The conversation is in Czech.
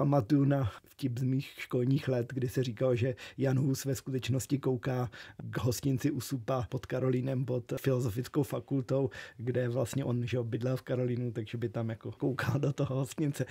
pamatuju na vtip z mých školních let, kdy se říkalo, že Jan Hus ve skutečnosti kouká k hostinci u Supa pod Karolínem, pod filozofickou fakultou, kde vlastně on že bydlel v Karolínu, takže by tam jako koukal do toho hostince.